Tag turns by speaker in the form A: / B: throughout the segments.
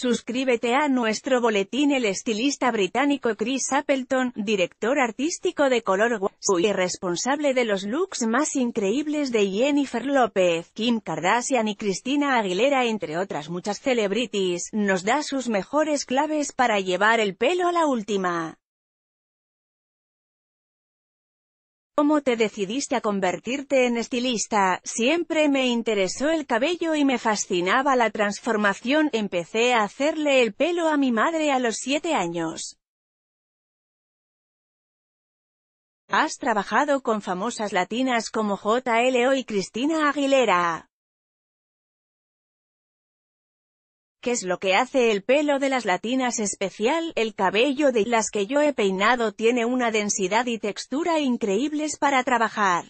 A: Suscríbete a nuestro boletín El estilista británico Chris Appleton, director artístico de Color Wow y responsable de los looks más increíbles de Jennifer López, Kim Kardashian y Cristina Aguilera entre otras muchas celebrities, nos da sus mejores claves para llevar el pelo a la última. ¿Cómo te decidiste a convertirte en estilista? Siempre me interesó el cabello y me fascinaba la transformación. Empecé a hacerle el pelo a mi madre a los 7 años. Has trabajado con famosas latinas como JLO y Cristina Aguilera. es lo que hace el pelo de las latinas especial, el cabello de las que yo he peinado tiene una densidad y textura increíbles para trabajar.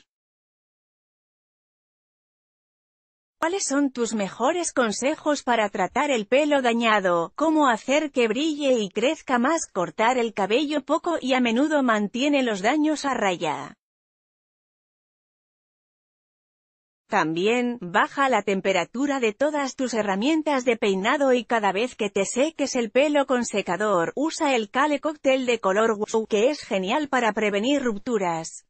A: ¿Cuáles son tus mejores consejos para tratar el pelo dañado? ¿Cómo hacer que brille y crezca más? Cortar el cabello poco y a menudo mantiene los daños a raya. También, baja la temperatura de todas tus herramientas de peinado y cada vez que te seques el pelo con secador, usa el cale Cocktail de color wu que es genial para prevenir rupturas.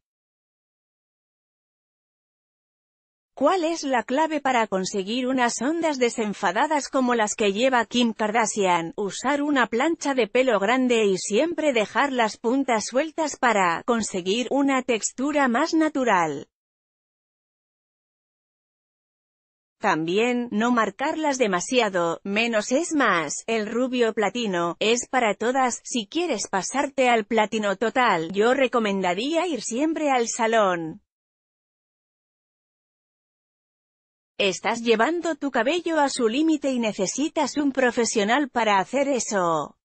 A: ¿Cuál es la clave para conseguir unas ondas desenfadadas como las que lleva Kim Kardashian? Usar una plancha de pelo grande y siempre dejar las puntas sueltas para conseguir una textura más natural. También, no marcarlas demasiado, menos es más, el rubio platino, es para todas, si quieres pasarte al platino total, yo recomendaría ir siempre al salón. Estás llevando tu cabello a su límite y necesitas un profesional para hacer eso.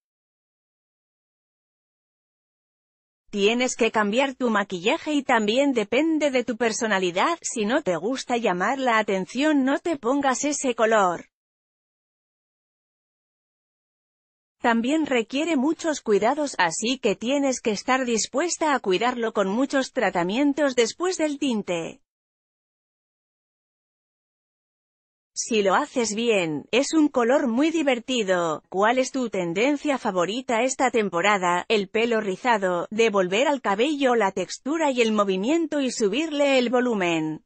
A: Tienes que cambiar tu maquillaje y también depende de tu personalidad, si no te gusta llamar la atención no te pongas ese color. También requiere muchos cuidados así que tienes que estar dispuesta a cuidarlo con muchos tratamientos después del tinte. si lo haces bien, es un color muy divertido. ¿Cuál es tu tendencia favorita esta temporada? El pelo rizado, devolver al cabello la textura y el movimiento y subirle el volumen.